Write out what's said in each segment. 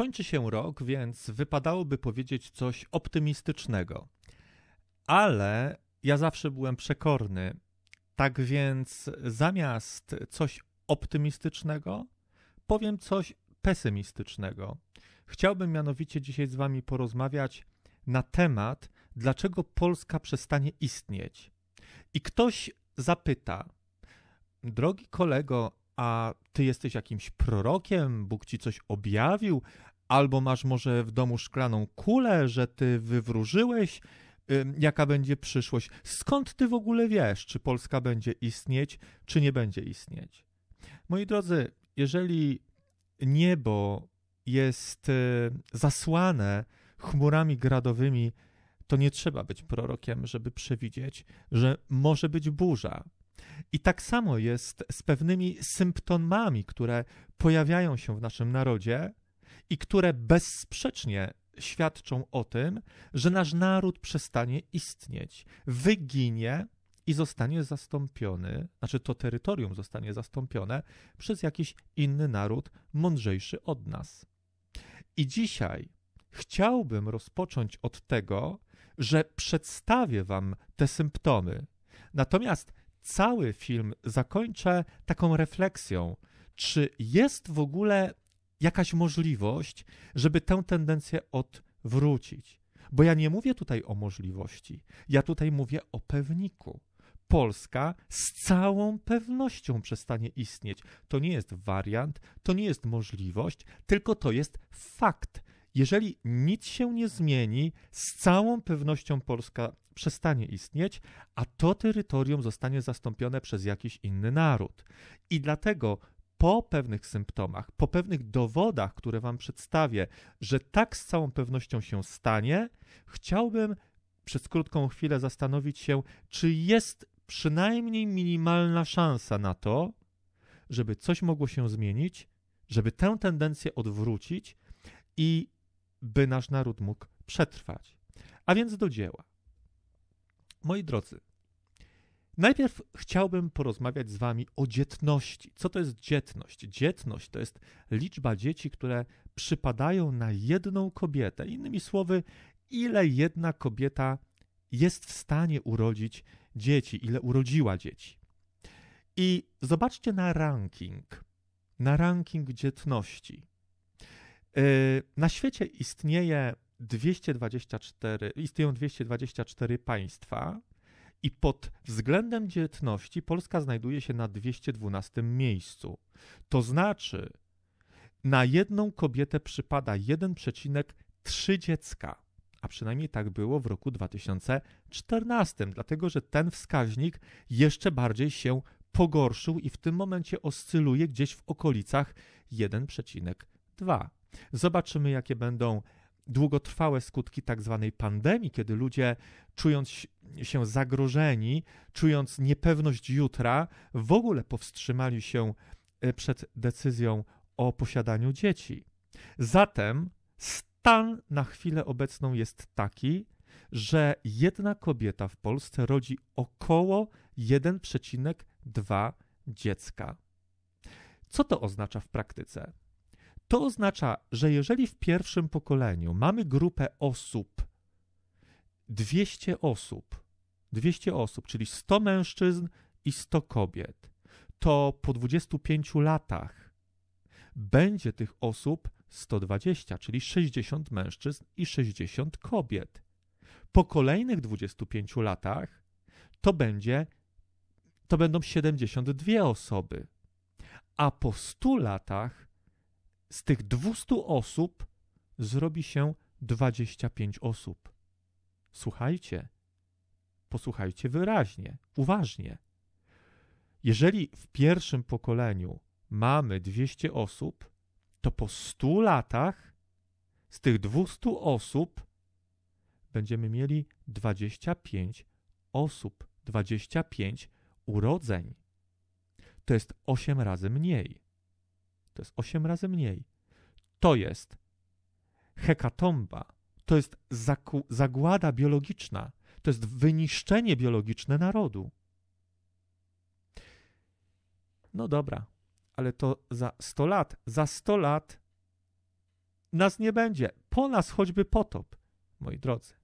Kończy się rok, więc wypadałoby powiedzieć coś optymistycznego. Ale ja zawsze byłem przekorny. Tak więc zamiast coś optymistycznego, powiem coś pesymistycznego. Chciałbym mianowicie dzisiaj z Wami porozmawiać na temat, dlaczego Polska przestanie istnieć. I ktoś zapyta: Drogi kolego, a ty jesteś jakimś prorokiem, Bóg ci coś objawił, albo masz może w domu szklaną kulę, że ty wywróżyłeś, jaka będzie przyszłość. Skąd ty w ogóle wiesz, czy Polska będzie istnieć, czy nie będzie istnieć? Moi drodzy, jeżeli niebo jest y, zasłane chmurami gradowymi, to nie trzeba być prorokiem, żeby przewidzieć, że może być burza, i tak samo jest z pewnymi symptomami, które pojawiają się w naszym narodzie i które bezsprzecznie świadczą o tym, że nasz naród przestanie istnieć, wyginie i zostanie zastąpiony, znaczy to terytorium zostanie zastąpione przez jakiś inny naród mądrzejszy od nas. I dzisiaj chciałbym rozpocząć od tego, że przedstawię Wam te symptomy. Natomiast cały film zakończę taką refleksją, czy jest w ogóle jakaś możliwość, żeby tę tendencję odwrócić. Bo ja nie mówię tutaj o możliwości, ja tutaj mówię o pewniku. Polska z całą pewnością przestanie istnieć. To nie jest wariant, to nie jest możliwość, tylko to jest fakt jeżeli nic się nie zmieni, z całą pewnością Polska przestanie istnieć, a to terytorium zostanie zastąpione przez jakiś inny naród. I dlatego po pewnych symptomach, po pewnych dowodach, które Wam przedstawię, że tak z całą pewnością się stanie, chciałbym przez krótką chwilę zastanowić się, czy jest przynajmniej minimalna szansa na to, żeby coś mogło się zmienić, żeby tę tendencję odwrócić i by nasz naród mógł przetrwać. A więc do dzieła. Moi drodzy, najpierw chciałbym porozmawiać z Wami o dzietności. Co to jest dzietność? Dzietność to jest liczba dzieci, które przypadają na jedną kobietę. Innymi słowy, ile jedna kobieta jest w stanie urodzić dzieci, ile urodziła dzieci. I zobaczcie na ranking, na ranking dzietności. Y, na świecie istnieje 224, istnieją 224 państwa i pod względem dzietności Polska znajduje się na 212 miejscu. To znaczy, na jedną kobietę przypada 1,3 dziecka, a przynajmniej tak było w roku 2014, dlatego że ten wskaźnik jeszcze bardziej się pogorszył i w tym momencie oscyluje gdzieś w okolicach 1,2. Zobaczymy, jakie będą długotrwałe skutki tak zwanej pandemii, kiedy ludzie, czując się zagrożeni, czując niepewność jutra, w ogóle powstrzymali się e, przed decyzją o posiadaniu dzieci. Zatem stan na chwilę obecną jest taki, że jedna kobieta w Polsce rodzi około 1,2 dziecka. Co to oznacza w praktyce? To oznacza, że jeżeli w pierwszym pokoleniu mamy grupę osób, 200 osób, 200 osób, czyli 100 mężczyzn i 100 kobiet, to po 25 latach będzie tych osób 120, czyli 60 mężczyzn i 60 kobiet. Po kolejnych 25 latach to będzie to będą 72 osoby. A po 100 latach z tych 200 osób zrobi się 25 osób. Słuchajcie, posłuchajcie wyraźnie, uważnie. Jeżeli w pierwszym pokoleniu mamy 200 osób, to po 100 latach z tych 200 osób będziemy mieli 25 osób, 25 urodzeń. To jest 8 razy mniej to jest 8 razy mniej. To jest hekatomba, to jest zagłada biologiczna, to jest wyniszczenie biologiczne narodu. No dobra, ale to za 100 lat, za 100 lat nas nie będzie. Po nas choćby potop, moi drodzy.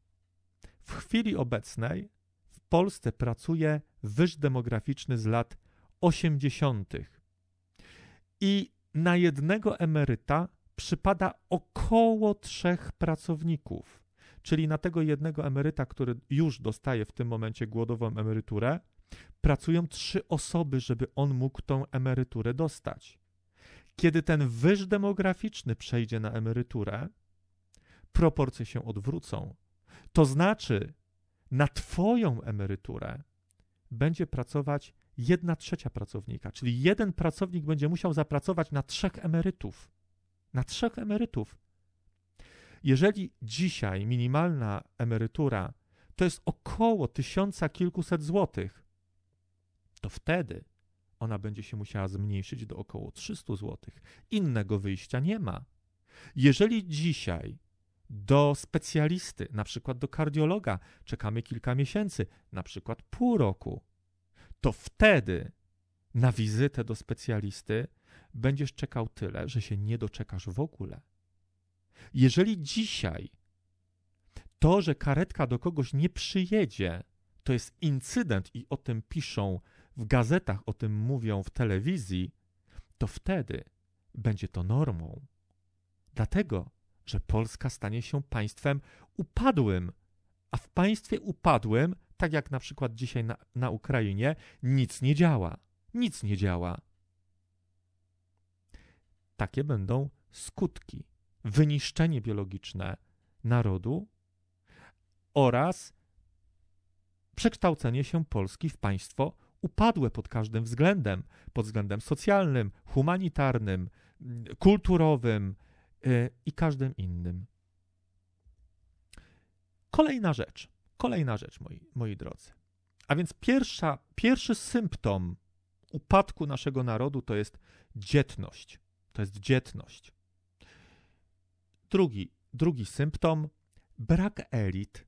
W chwili obecnej w Polsce pracuje wyż demograficzny z lat 80. I na jednego emeryta przypada około trzech pracowników. Czyli na tego jednego emeryta, który już dostaje w tym momencie głodową emeryturę, pracują trzy osoby, żeby on mógł tą emeryturę dostać. Kiedy ten wyż demograficzny przejdzie na emeryturę, proporcje się odwrócą. To znaczy, na Twoją emeryturę będzie pracować jedna trzecia pracownika, czyli jeden pracownik będzie musiał zapracować na trzech emerytów. Na trzech emerytów. Jeżeli dzisiaj minimalna emerytura to jest około tysiąca kilkuset złotych, to wtedy ona będzie się musiała zmniejszyć do około 300 złotych. Innego wyjścia nie ma. Jeżeli dzisiaj do specjalisty, na przykład do kardiologa, czekamy kilka miesięcy, na przykład pół roku, to wtedy na wizytę do specjalisty będziesz czekał tyle, że się nie doczekasz w ogóle. Jeżeli dzisiaj to, że karetka do kogoś nie przyjedzie, to jest incydent i o tym piszą w gazetach, o tym mówią w telewizji, to wtedy będzie to normą. Dlatego, że Polska stanie się państwem upadłym, a w państwie upadłym tak jak na przykład dzisiaj na, na Ukrainie, nic nie działa. Nic nie działa. Takie będą skutki. Wyniszczenie biologiczne narodu oraz przekształcenie się Polski w państwo upadłe pod każdym względem pod względem socjalnym, humanitarnym, mm, kulturowym y, i każdym innym. Kolejna rzecz. Kolejna rzecz, moi, moi drodzy. A więc pierwsza, pierwszy symptom upadku naszego narodu to jest dzietność. To jest dzietność. Drugi, drugi symptom brak elit.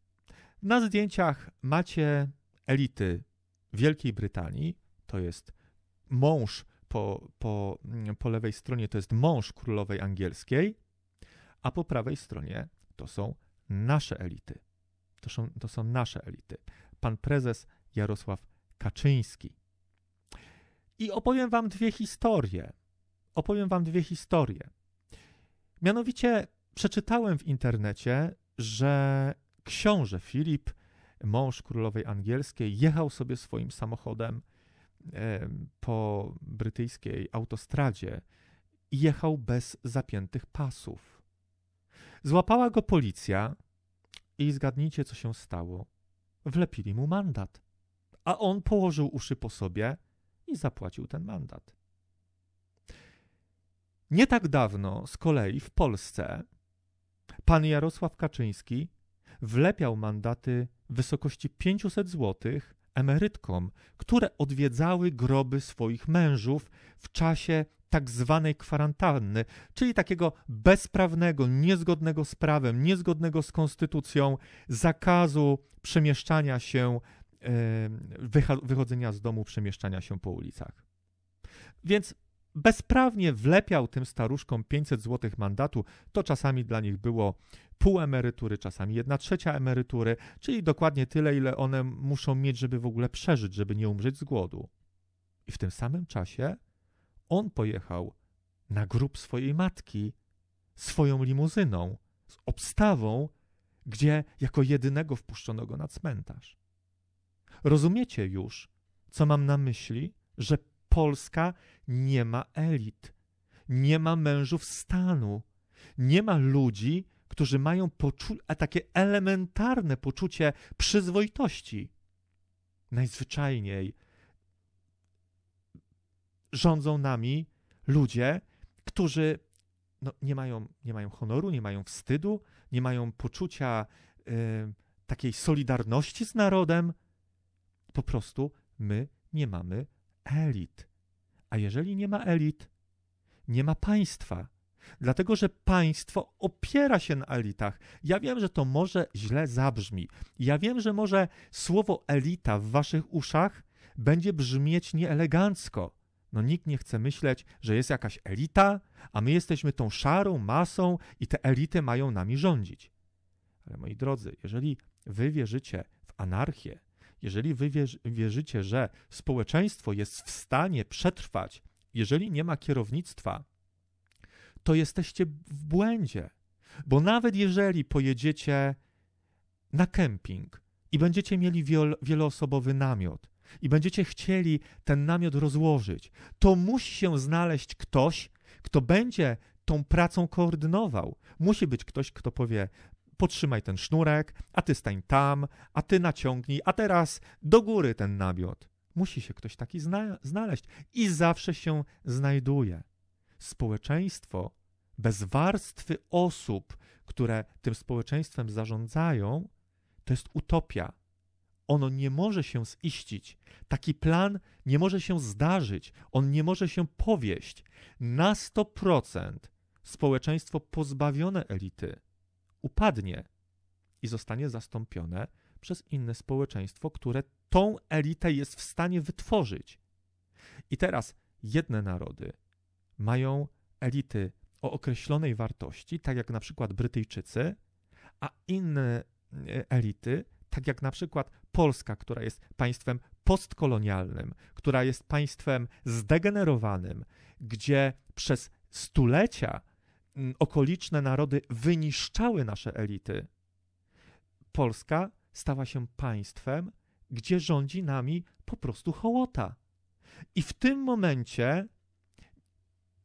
Na zdjęciach macie elity Wielkiej Brytanii, to jest mąż po, po, po lewej stronie, to jest mąż królowej angielskiej, a po prawej stronie to są nasze elity to są, to są nasze elity. Pan prezes Jarosław Kaczyński. I opowiem wam dwie historie. Opowiem wam dwie historie. Mianowicie przeczytałem w internecie, że książę Filip, mąż królowej angielskiej, jechał sobie swoim samochodem e, po brytyjskiej autostradzie i jechał bez zapiętych pasów. Złapała go policja, i zgadnijcie, co się stało. Wlepili mu mandat, a on położył uszy po sobie i zapłacił ten mandat. Nie tak dawno z kolei w Polsce pan Jarosław Kaczyński wlepiał mandaty w wysokości 500 zł emerytkom, które odwiedzały groby swoich mężów w czasie tak zwanej kwarantanny, czyli takiego bezprawnego, niezgodnego z prawem, niezgodnego z konstytucją zakazu przemieszczania się, wychodzenia z domu, przemieszczania się po ulicach. Więc bezprawnie wlepiał tym staruszkom 500 zł mandatu, to czasami dla nich było pół emerytury, czasami jedna trzecia emerytury, czyli dokładnie tyle, ile one muszą mieć, żeby w ogóle przeżyć, żeby nie umrzeć z głodu. I w tym samym czasie on pojechał na grób swojej matki swoją limuzyną z obstawą, gdzie jako jedynego wpuszczono go na cmentarz. Rozumiecie już, co mam na myśli, że Polska nie ma elit, nie ma mężów stanu, nie ma ludzi, którzy mają poczu- a takie elementarne poczucie przyzwoitości. Najzwyczajniej rządzą nami ludzie, którzy no, nie, mają, nie mają honoru, nie mają wstydu, nie mają poczucia y, takiej solidarności z narodem. Po prostu my nie mamy elit. A jeżeli nie ma elit, nie ma państwa. Dlatego, że państwo opiera się na elitach. Ja wiem, że to może źle zabrzmi. Ja wiem, że może słowo elita w waszych uszach będzie brzmieć nieelegancko. No nikt nie chce myśleć, że jest jakaś elita, a my jesteśmy tą szarą masą i te elity mają nami rządzić. Ale moi drodzy, jeżeli wy wierzycie w anarchię, jeżeli wy wierzycie, że społeczeństwo jest w stanie przetrwać, jeżeli nie ma kierownictwa, to jesteście w błędzie. Bo nawet jeżeli pojedziecie na kemping i będziecie mieli wieloosobowy namiot, i będziecie chcieli ten namiot rozłożyć, to musi się znaleźć ktoś, kto będzie tą pracą koordynował. Musi być ktoś, kto powie: Potrzymaj ten sznurek, a ty stań tam, a ty naciągnij, a teraz do góry ten namiot. Musi się ktoś taki zna znaleźć i zawsze się znajduje. Społeczeństwo bez warstwy osób, które tym społeczeństwem zarządzają, to jest utopia ono nie może się ziścić. Taki plan nie może się zdarzyć, on nie może się powieść. Na 100% społeczeństwo pozbawione elity upadnie i zostanie zastąpione przez inne społeczeństwo, które tą elitę jest w stanie wytworzyć. I teraz jedne narody mają elity o określonej wartości, tak jak na przykład Brytyjczycy, a inne e, elity tak jak na przykład Polska, która jest państwem postkolonialnym, która jest państwem zdegenerowanym, gdzie przez stulecia mm, okoliczne narody wyniszczały nasze elity, Polska stała się państwem, gdzie rządzi nami po prostu hołota. I w tym momencie,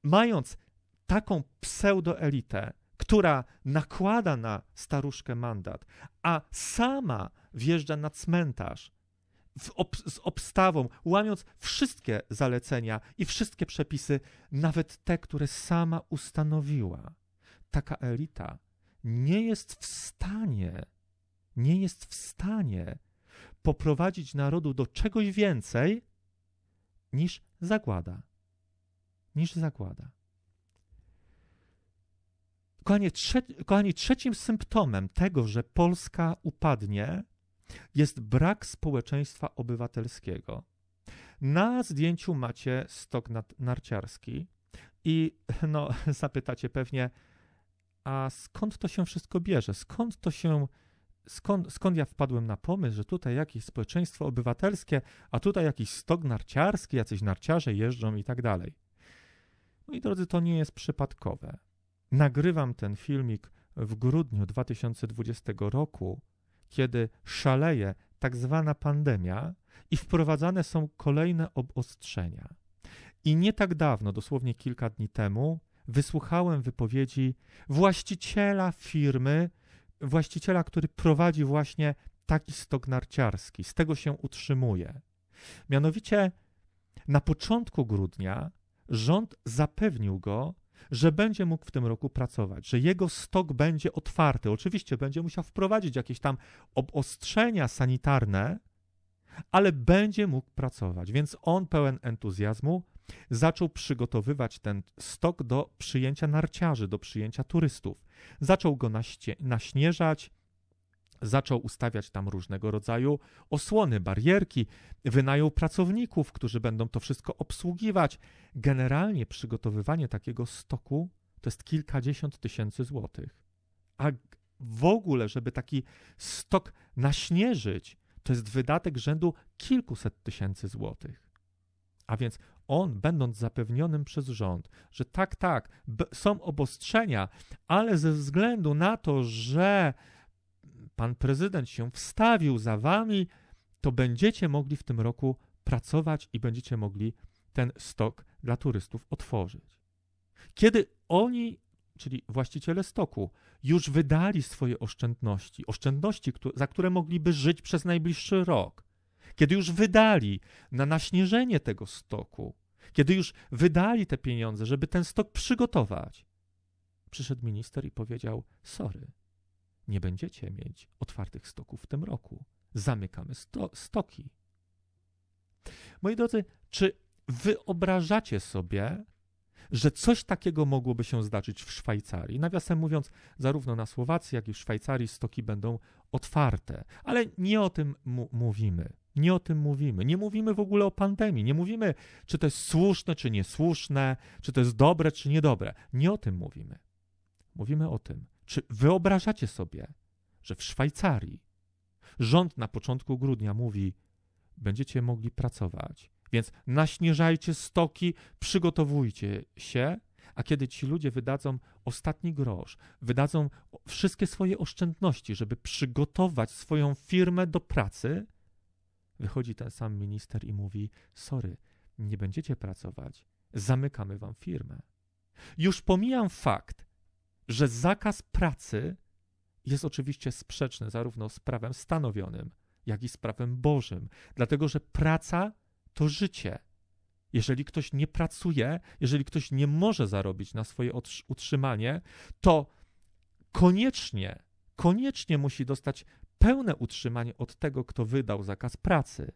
mając taką pseudoelitę, która nakłada na staruszkę mandat, a sama wjeżdża na cmentarz ob z obstawą, łamiąc wszystkie zalecenia i wszystkie przepisy, nawet te, które sama ustanowiła. Taka elita nie jest w stanie, nie jest w stanie poprowadzić narodu do czegoś więcej niż zagłada. Niż zagłada. Kochani, trze kochani, trzecim symptomem tego, że Polska upadnie, jest brak społeczeństwa obywatelskiego. Na zdjęciu macie stok narciarski i no, zapytacie pewnie, a skąd to się wszystko bierze? Skąd to się skąd, skąd ja wpadłem na pomysł, że tutaj jakieś społeczeństwo obywatelskie, a tutaj jakiś stok narciarski, jacyś narciarze jeżdżą i tak dalej. No i drodzy, to nie jest przypadkowe. Nagrywam ten filmik w grudniu 2020 roku, kiedy szaleje tak zwana pandemia i wprowadzane są kolejne obostrzenia. I nie tak dawno, dosłownie kilka dni temu, wysłuchałem wypowiedzi właściciela firmy, właściciela, który prowadzi właśnie taki stok narciarski, z tego się utrzymuje. Mianowicie na początku grudnia rząd zapewnił go, że będzie mógł w tym roku pracować, że jego stok będzie otwarty. Oczywiście będzie musiał wprowadzić jakieś tam obostrzenia sanitarne, ale będzie mógł pracować. Więc on pełen entuzjazmu zaczął przygotowywać ten stok do przyjęcia narciarzy, do przyjęcia turystów. Zaczął go naśnieżać, zaczął ustawiać tam różnego rodzaju osłony, barierki, wynajął pracowników, którzy będą to wszystko obsługiwać. Generalnie przygotowywanie takiego stoku to jest kilkadziesiąt tysięcy złotych. A w ogóle, żeby taki stok naśnieżyć, to jest wydatek rzędu kilkuset tysięcy złotych. A więc on, będąc zapewnionym przez rząd, że tak, tak, są obostrzenia, ale ze względu na to, że pan prezydent się wstawił za wami, to będziecie mogli w tym roku pracować i będziecie mogli ten stok dla turystów otworzyć. Kiedy oni, czyli właściciele stoku, już wydali swoje oszczędności, oszczędności, za które mogliby żyć przez najbliższy rok, kiedy już wydali na naśnieżenie tego stoku, kiedy już wydali te pieniądze, żeby ten stok przygotować, przyszedł minister i powiedział: Sorry, nie będziecie mieć otwartych stoków w tym roku. Zamykamy sto stoki. Moi drodzy, czy wyobrażacie sobie, że coś takiego mogłoby się zdarzyć w Szwajcarii? Nawiasem mówiąc, zarówno na Słowacji, jak i w Szwajcarii stoki będą otwarte, ale nie o tym mówimy. Nie o tym mówimy. Nie mówimy w ogóle o pandemii. Nie mówimy, czy to jest słuszne, czy niesłuszne, czy to jest dobre, czy niedobre. Nie o tym mówimy. Mówimy o tym, czy wyobrażacie sobie, że w Szwajcarii rząd na początku grudnia mówi: Będziecie mogli pracować, więc naśnieżajcie stoki, przygotowujcie się, a kiedy ci ludzie wydadzą ostatni grosz, wydadzą wszystkie swoje oszczędności, żeby przygotować swoją firmę do pracy, wychodzi ten sam minister i mówi: Sorry, nie będziecie pracować, zamykamy wam firmę. Już pomijam fakt, że zakaz pracy jest oczywiście sprzeczny zarówno z prawem stanowionym, jak i z prawem Bożym, dlatego że praca to życie. Jeżeli ktoś nie pracuje, jeżeli ktoś nie może zarobić na swoje utrzymanie, to koniecznie, koniecznie musi dostać pełne utrzymanie od tego, kto wydał zakaz pracy.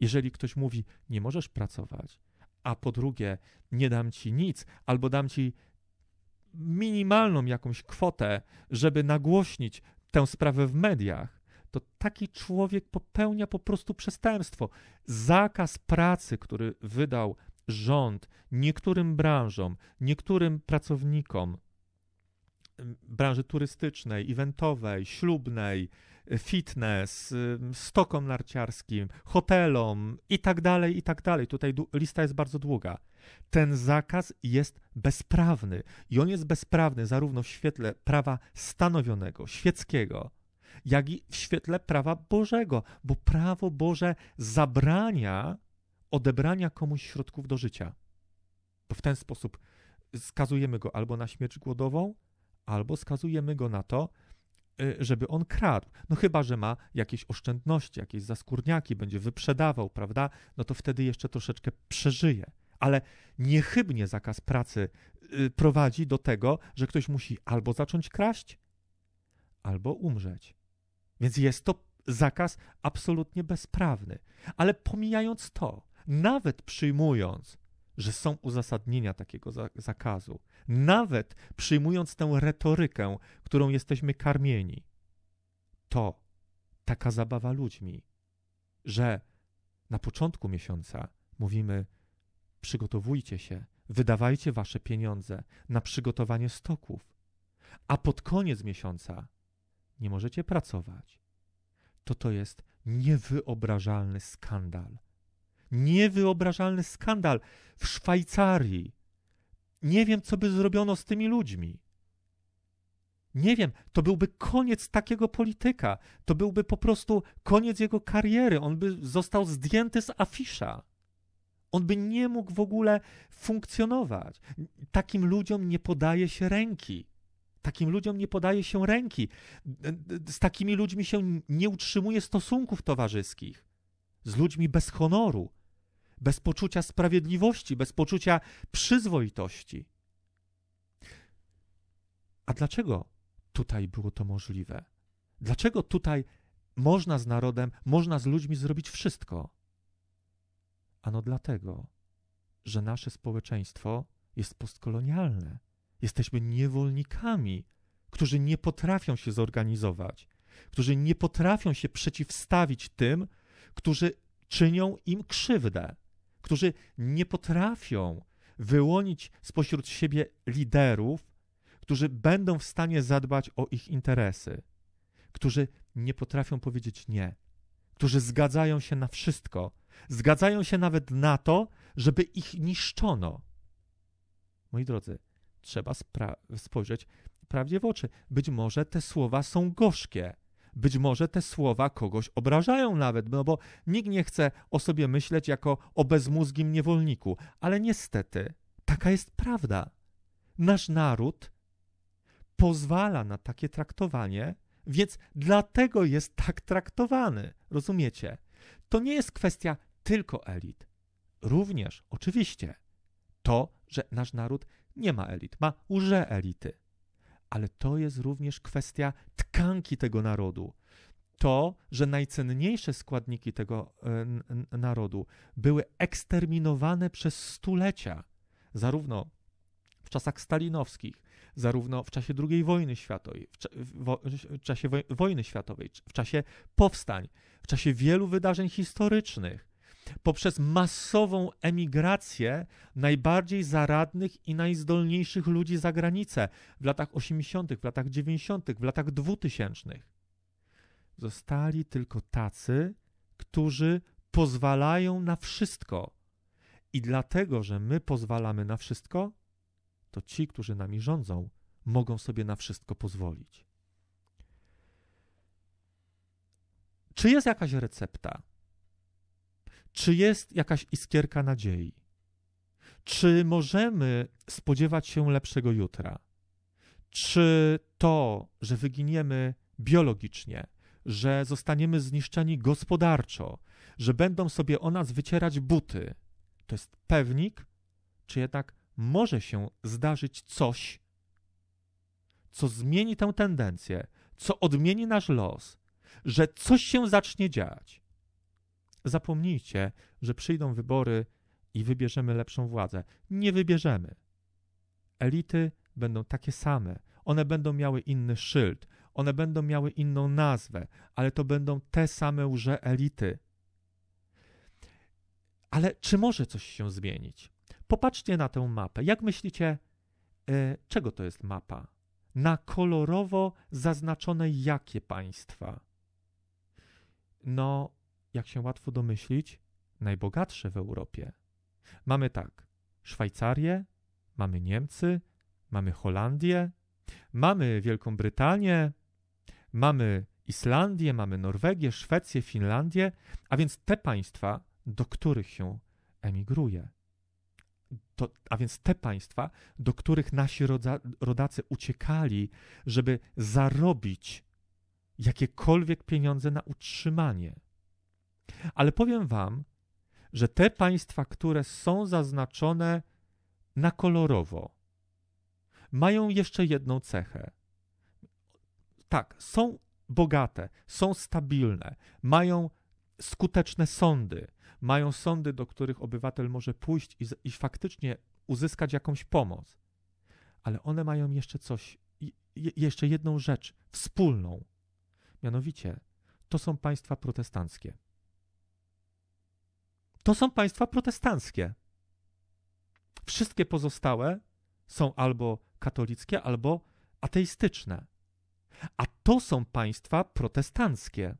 Jeżeli ktoś mówi, nie możesz pracować, a po drugie, nie dam ci nic, albo dam ci minimalną jakąś kwotę, żeby nagłośnić tę sprawę w mediach, to taki człowiek popełnia po prostu przestępstwo. Zakaz pracy, który wydał rząd niektórym branżom, niektórym pracownikom branży turystycznej, eventowej, ślubnej, fitness, stokom narciarskim, hotelom i tak dalej, i tak dalej. Tutaj lista jest bardzo długa. Ten zakaz jest bezprawny i on jest bezprawny zarówno w świetle prawa stanowionego, świeckiego, jak i w świetle prawa Bożego, bo prawo Boże zabrania odebrania komuś środków do życia. Bo w ten sposób skazujemy go albo na śmierć głodową, albo skazujemy go na to, Y, żeby on kradł. No chyba, że ma jakieś oszczędności, jakieś zaskórniaki, będzie wyprzedawał, prawda? No to wtedy jeszcze troszeczkę przeżyje. Ale niechybnie zakaz pracy y, prowadzi do tego, że ktoś musi albo zacząć kraść, albo umrzeć. Więc jest to zakaz absolutnie bezprawny. Ale pomijając to, nawet przyjmując, że są uzasadnienia takiego zakazu, nawet przyjmując tę retorykę, którą jesteśmy karmieni. To taka zabawa ludźmi, że na początku miesiąca mówimy: przygotowujcie się, wydawajcie wasze pieniądze na przygotowanie stoków, a pod koniec miesiąca nie możecie pracować. To to jest niewyobrażalny skandal. Niewyobrażalny skandal w Szwajcarii nie wiem, co by zrobiono z tymi ludźmi. Nie wiem, to byłby koniec takiego polityka. To byłby po prostu koniec jego kariery. On by został zdjęty z afisza. On by nie mógł w ogóle funkcjonować. Takim ludziom nie podaje się ręki. Takim ludziom nie podaje się ręki. Z takimi ludźmi się nie utrzymuje stosunków towarzyskich. Z ludźmi bez honoru, bez poczucia sprawiedliwości, bez poczucia przyzwoitości. A dlaczego tutaj było to możliwe? Dlaczego tutaj można z narodem, można z ludźmi zrobić wszystko? Ano dlatego, że nasze społeczeństwo jest postkolonialne. Jesteśmy niewolnikami, którzy nie potrafią się zorganizować, którzy nie potrafią się przeciwstawić tym, którzy czynią im krzywdę którzy nie potrafią wyłonić spośród siebie liderów, którzy będą w stanie zadbać o ich interesy, którzy nie potrafią powiedzieć nie, którzy zgadzają się na wszystko, zgadzają się nawet na to, żeby ich niszczono. Moi drodzy, trzeba spojrzeć prawdzie w oczy. Być może te słowa są gorzkie być może te słowa kogoś obrażają nawet, no bo nikt nie chce o sobie myśleć jako o bezmózgim niewolniku, ale niestety taka jest prawda. Nasz naród pozwala na takie traktowanie, więc dlatego jest tak traktowany. Rozumiecie? To nie jest kwestia tylko elit. Również, oczywiście, to, że nasz naród nie ma elit, ma urze elity ale to jest również kwestia tkanki tego narodu. To, że najcenniejsze składniki tego e, narodu były eksterminowane przez stulecia, zarówno w czasach stalinowskich, zarówno w czasie II wojny światowej, w, czasie wojny światowej, w czasie powstań, w czasie wielu wydarzeń historycznych, poprzez masową emigrację najbardziej zaradnych i najzdolniejszych ludzi za granicę w latach 80., w latach 90., w latach 2000. Zostali tylko tacy, którzy pozwalają na wszystko. I dlatego, że my pozwalamy na wszystko, to ci, którzy nami rządzą, mogą sobie na wszystko pozwolić. Czy jest jakaś recepta? Czy jest jakaś iskierka nadziei? Czy możemy spodziewać się lepszego jutra? Czy to, że wyginiemy biologicznie, że zostaniemy zniszczeni gospodarczo, że będą sobie o nas wycierać buty, to jest pewnik, czy jednak może się zdarzyć coś, co zmieni tę tendencję, co odmieni nasz los, że coś się zacznie dziać. Zapomnijcie, że przyjdą wybory i wybierzemy lepszą władzę. Nie wybierzemy. Elity będą takie same. One będą miały inny szyld, one będą miały inną nazwę, ale to będą te same łże elity. Ale czy może coś się zmienić? Popatrzcie na tę mapę. Jak myślicie, e, czego to jest mapa? Na kolorowo zaznaczone jakie państwa? No, jak się łatwo domyślić, najbogatsze w Europie. Mamy tak: Szwajcarię, mamy Niemcy, mamy Holandię, mamy Wielką Brytanię, mamy Islandię, mamy Norwegię, Szwecję, Finlandię, a więc te państwa, do których się emigruje. To, a więc te państwa, do których nasi roda, rodacy uciekali, żeby zarobić jakiekolwiek pieniądze na utrzymanie. Ale powiem Wam, że te państwa, które są zaznaczone na kolorowo, mają jeszcze jedną cechę. Tak, są bogate, są stabilne, mają skuteczne sądy, mają sądy, do których obywatel może pójść i, i faktycznie uzyskać jakąś pomoc. Ale one mają jeszcze coś, jeszcze jedną rzecz wspólną. Mianowicie, to są państwa protestanckie to są państwa protestanckie. Wszystkie pozostałe są albo katolickie, albo ateistyczne. A to są państwa protestanckie.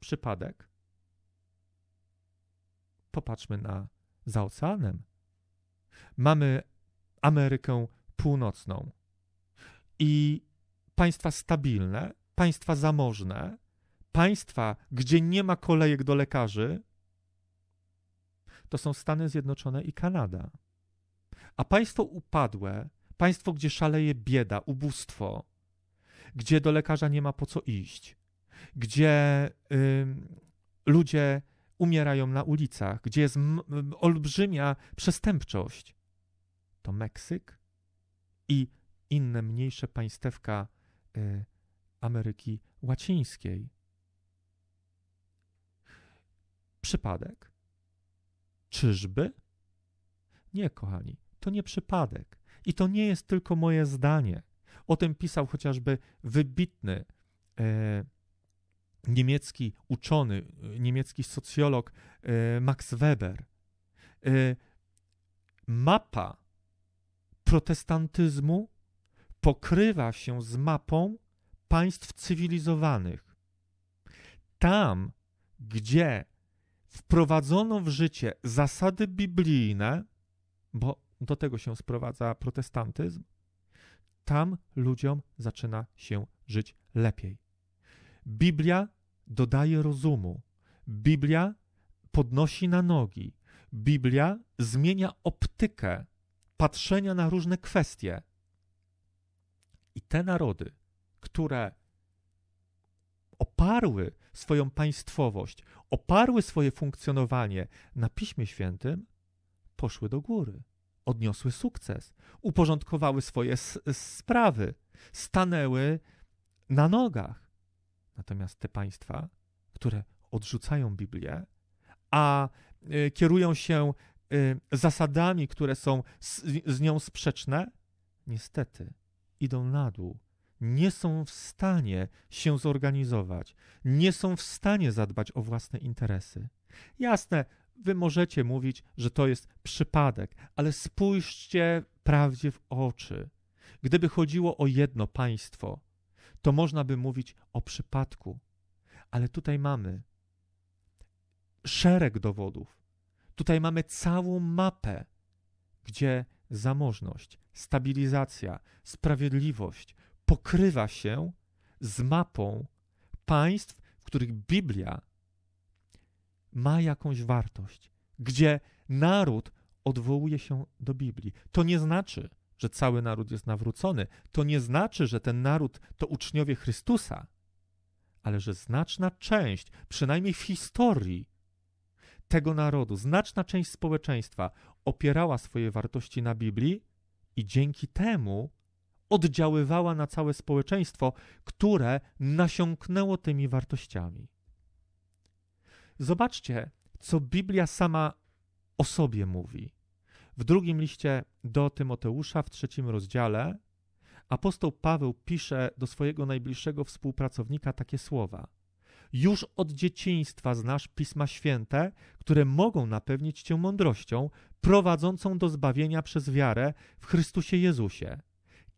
Przypadek. Popatrzmy na za oceanem. Mamy Amerykę Północną i państwa stabilne, państwa zamożne, państwa, gdzie nie ma kolejek do lekarzy, to są Stany Zjednoczone i Kanada. A państwo upadłe, państwo, gdzie szaleje bieda, ubóstwo, gdzie do lekarza nie ma po co iść, gdzie y, ludzie umierają na ulicach, gdzie jest olbrzymia przestępczość, to Meksyk i inne mniejsze państewka y, Ameryki Łacińskiej. Przypadek. Czyżby? Nie, kochani, to nie przypadek. I to nie jest tylko moje zdanie. O tym pisał chociażby wybitny e, niemiecki uczony, niemiecki socjolog e, Max Weber. E, mapa protestantyzmu pokrywa się z mapą państw cywilizowanych. Tam, gdzie wprowadzono w życie zasady biblijne, bo do tego się sprowadza protestantyzm, tam ludziom zaczyna się żyć lepiej. Biblia dodaje rozumu, Biblia podnosi na nogi, Biblia zmienia optykę patrzenia na różne kwestie. I te narody, które oparły swoją państwowość, oparły swoje funkcjonowanie na Piśmie Świętym, poszły do góry, odniosły sukces, uporządkowały swoje sprawy, stanęły na nogach. Natomiast te państwa, które odrzucają Biblię, a y, kierują się y, zasadami, które są z, z nią sprzeczne, niestety idą na dół nie są w stanie się zorganizować, nie są w stanie zadbać o własne interesy. Jasne, wy możecie mówić, że to jest przypadek, ale spójrzcie prawdzie w oczy. Gdyby chodziło o jedno państwo, to można by mówić o przypadku, ale tutaj mamy szereg dowodów. Tutaj mamy całą mapę, gdzie zamożność, stabilizacja, sprawiedliwość, pokrywa się z mapą państw, w których Biblia ma jakąś wartość, gdzie naród odwołuje się do Biblii. To nie znaczy, że cały naród jest nawrócony, to nie znaczy, że ten naród to uczniowie Chrystusa, ale że znaczna część, przynajmniej w historii tego narodu, znaczna część społeczeństwa opierała swoje wartości na Biblii i dzięki temu oddziaływała na całe społeczeństwo, które nasiąknęło tymi wartościami. Zobaczcie, co Biblia sama o sobie mówi. W drugim liście do Tymoteusza, w trzecim rozdziale, apostoł Paweł pisze do swojego najbliższego współpracownika takie słowa: Już od dzieciństwa znasz pisma święte, które mogą napewnić cię mądrością prowadzącą do zbawienia przez wiarę w Chrystusie Jezusie.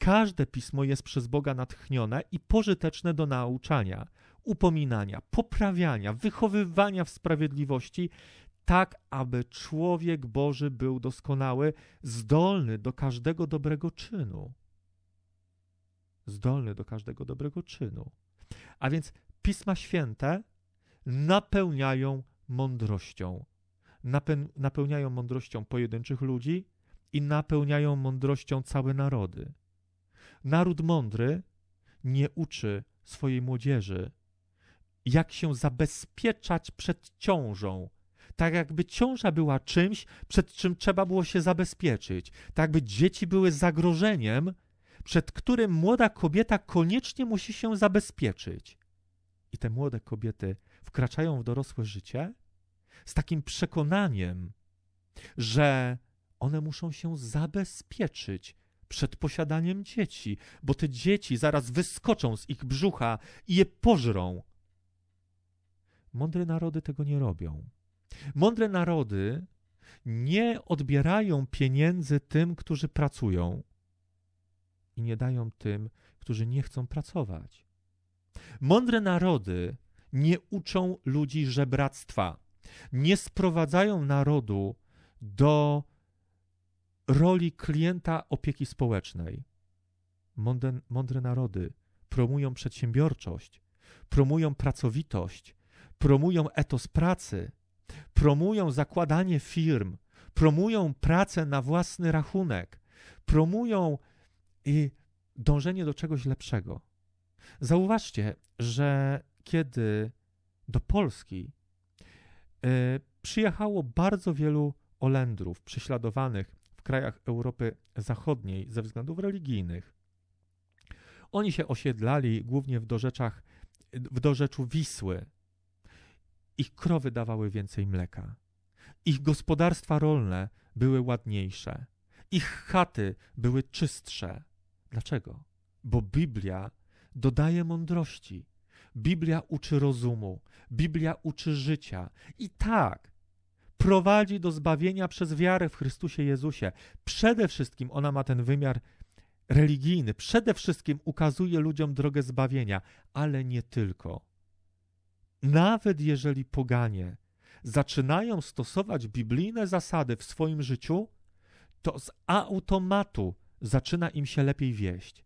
Każde pismo jest przez Boga natchnione i pożyteczne do nauczania, upominania, poprawiania, wychowywania w sprawiedliwości, tak aby człowiek Boży był doskonały, zdolny do każdego dobrego czynu. Zdolny do każdego dobrego czynu. A więc Pisma Święte napełniają mądrością. Nape- napełniają mądrością pojedynczych ludzi i napełniają mądrością całe narody. Naród mądry nie uczy swojej młodzieży, jak się zabezpieczać przed ciążą. Tak jakby ciąża była czymś, przed czym trzeba było się zabezpieczyć. Tak by dzieci były zagrożeniem, przed którym młoda kobieta koniecznie musi się zabezpieczyć. I te młode kobiety wkraczają w dorosłe życie z takim przekonaniem, że one muszą się zabezpieczyć przed posiadaniem dzieci, bo te dzieci zaraz wyskoczą z ich brzucha i je pożrą. Mądre narody tego nie robią. Mądre narody nie odbierają pieniędzy tym, którzy pracują i nie dają tym, którzy nie chcą pracować. Mądre narody nie uczą ludzi żebractwa, nie sprowadzają narodu do roli klienta opieki społecznej. Mądre, mądre narody promują przedsiębiorczość, promują pracowitość, promują etos pracy, promują zakładanie firm, promują pracę na własny rachunek, promują i dążenie do czegoś lepszego. Zauważcie, że kiedy do Polski y, przyjechało bardzo wielu Olendrów prześladowanych w krajach Europy Zachodniej ze względów religijnych. Oni się osiedlali głównie w dorzeczach, w dorzeczu Wisły. Ich krowy dawały więcej mleka. Ich gospodarstwa rolne były ładniejsze. Ich chaty były czystsze. Dlaczego? Bo Biblia dodaje mądrości. Biblia uczy rozumu, Biblia uczy życia. I tak, prowadzi do zbawienia przez wiarę w Chrystusie Jezusie. Przede wszystkim ona ma ten wymiar religijny, przede wszystkim ukazuje ludziom drogę zbawienia, ale nie tylko. Nawet jeżeli poganie zaczynają stosować biblijne zasady w swoim życiu, to z automatu zaczyna im się lepiej wieść.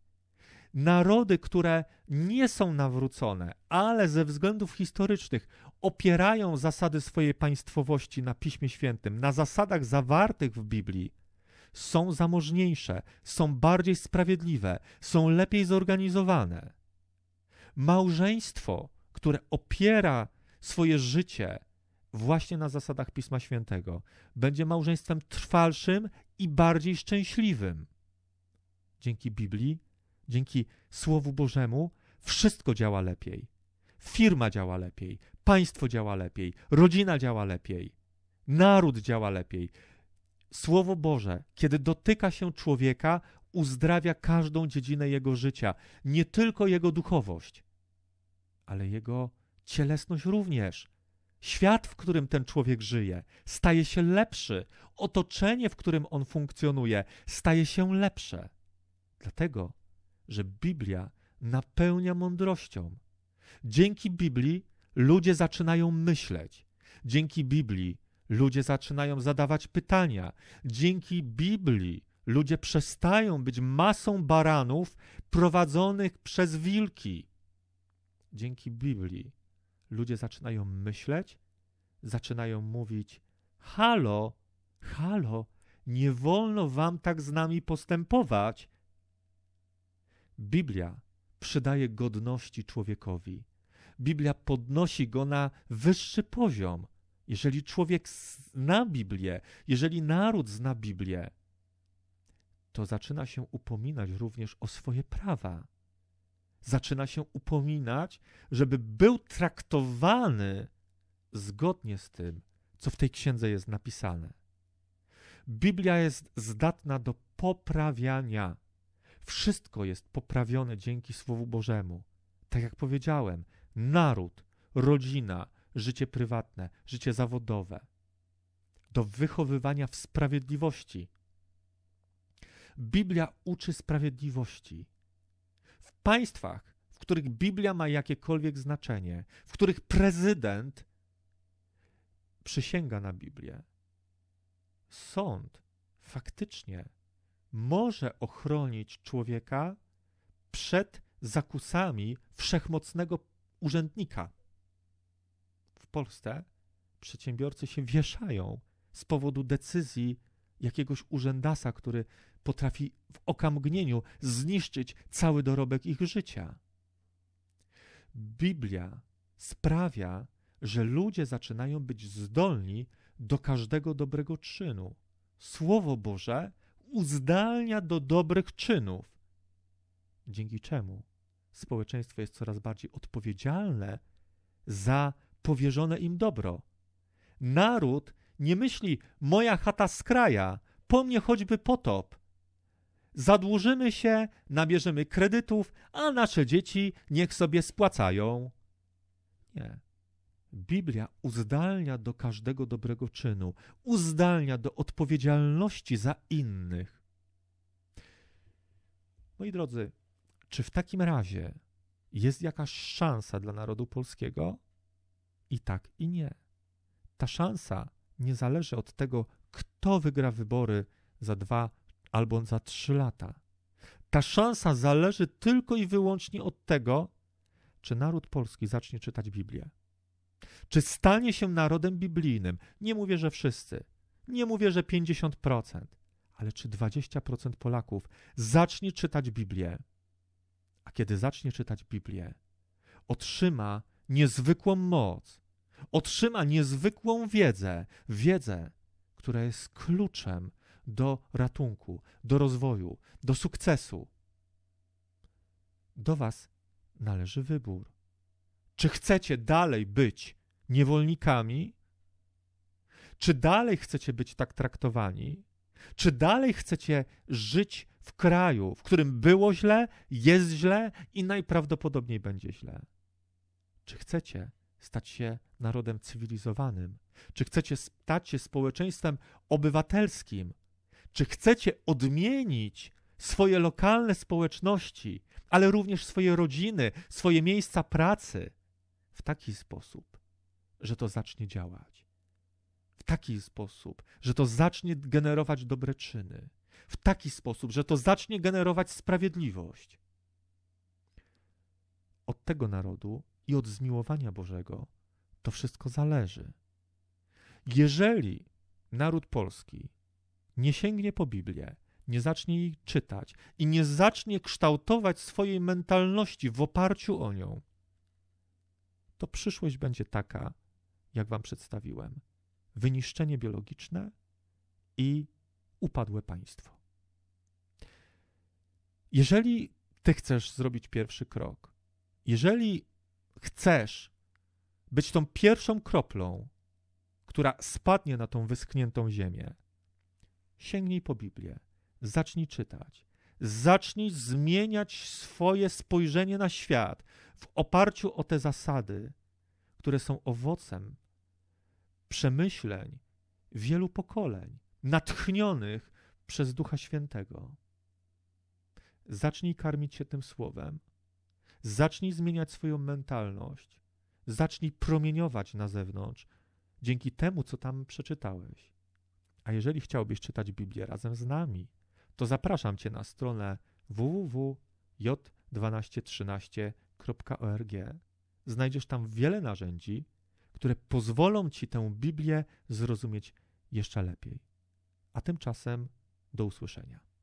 Narody, które nie są nawrócone, ale ze względów historycznych opierają zasady swojej państwowości na Piśmie Świętym, na zasadach zawartych w Biblii, są zamożniejsze, są bardziej sprawiedliwe, są lepiej zorganizowane. Małżeństwo, które opiera swoje życie właśnie na zasadach Pisma Świętego, będzie małżeństwem trwalszym i bardziej szczęśliwym. Dzięki Biblii, dzięki Słowu Bożemu, wszystko działa lepiej firma działa lepiej, państwo działa lepiej, rodzina działa lepiej, naród działa lepiej. Słowo Boże, kiedy dotyka się człowieka, uzdrawia każdą dziedzinę jego życia, nie tylko jego duchowość, ale jego cielesność również. Świat, w którym ten człowiek żyje, staje się lepszy, otoczenie, w którym on funkcjonuje, staje się lepsze. Dlatego, że Biblia napełnia mądrością Dzięki Biblii ludzie zaczynają myśleć. Dzięki Biblii ludzie zaczynają zadawać pytania. Dzięki Biblii ludzie przestają być masą baranów prowadzonych przez wilki. Dzięki Biblii ludzie zaczynają myśleć, zaczynają mówić: Halo, halo, nie wolno wam tak z nami postępować. Biblia przydaje godności człowiekowi. Biblia podnosi go na wyższy poziom. Jeżeli człowiek zna Biblię, jeżeli naród zna Biblię, to zaczyna się upominać również o swoje prawa. Zaczyna się upominać, żeby był traktowany zgodnie z tym, co w tej księdze jest napisane. Biblia jest zdatna do poprawiania. Wszystko jest poprawione dzięki Słowu Bożemu. Tak jak powiedziałem, naród, rodzina, życie prywatne, życie zawodowe. Do wychowywania w sprawiedliwości. Biblia uczy sprawiedliwości. W państwach, w których Biblia ma jakiekolwiek znaczenie, w których prezydent przysięga na Biblię, sąd faktycznie może ochronić człowieka przed zakusami wszechmocnego urzędnika. W Polsce przedsiębiorcy się wieszają z powodu decyzji jakiegoś urzędasa, który potrafi w okamgnieniu zniszczyć cały dorobek ich życia. Biblia sprawia, że ludzie zaczynają być zdolni do każdego dobrego czynu. Słowo Boże uzdalnia do dobrych czynów, dzięki czemu społeczeństwo jest coraz bardziej odpowiedzialne za powierzone im dobro. Naród nie myśli, moja chata z kraja, po mnie choćby potop. Zadłużymy się, nabierzemy kredytów, a nasze dzieci niech sobie spłacają. Nie. Biblia uzdalnia do każdego dobrego czynu, uzdalnia do odpowiedzialności za innych. Moi drodzy, czy w takim razie jest jakaś szansa dla narodu polskiego? I tak, i nie. Ta szansa nie zależy od tego, kto wygra wybory za dwa albo za trzy lata. Ta szansa zależy tylko i wyłącznie od tego, czy naród polski zacznie czytać Biblię czy stanie się narodem biblijnym. Nie mówię, że wszyscy, nie mówię, że 50%, ale czy 20% Polaków zacznie czytać Biblię? A kiedy zacznie czytać Biblię, otrzyma niezwykłą moc, otrzyma niezwykłą wiedzę, wiedzę, która jest kluczem do ratunku, do rozwoju, do sukcesu. Do Was należy wybór. Czy chcecie dalej być niewolnikami? Czy dalej chcecie być tak traktowani? Czy dalej chcecie żyć w kraju, w którym było źle, jest źle i najprawdopodobniej będzie źle? Czy chcecie stać się narodem cywilizowanym? Czy chcecie stać się społeczeństwem obywatelskim? Czy chcecie odmienić swoje lokalne społeczności, ale również swoje rodziny, swoje miejsca pracy w taki sposób, że to zacznie działać. W taki sposób, że to zacznie generować dobre czyny. W taki sposób, że to zacznie generować sprawiedliwość. Od tego narodu i od zmiłowania Bożego to wszystko zależy. Jeżeli naród polski nie sięgnie po Biblię, nie zacznie jej czytać i nie zacznie kształtować swojej mentalności w oparciu o nią, to przyszłość będzie taka, jak wam przedstawiłem, wyniszczenie biologiczne i upadłe państwo. Jeżeli ty chcesz zrobić pierwszy krok, jeżeli chcesz być tą pierwszą kroplą, która spadnie na tą wyschniętą ziemię, sięgnij po Biblię, zacznij czytać, zacznij zmieniać swoje spojrzenie na świat w oparciu o te zasady, które są owocem przemyśleń wielu pokoleń, natchnionych przez Ducha Świętego. Zacznij karmić się tym słowem, zacznij zmieniać swoją mentalność, zacznij promieniować na zewnątrz dzięki temu, co tam przeczytałeś. A jeżeli chciałbyś czytać Biblię razem z nami, to zapraszam Cię na stronę www.j1213.org. Znajdziesz tam wiele narzędzi, które pozwolą ci tę Biblię zrozumieć jeszcze lepiej. A tymczasem do usłyszenia.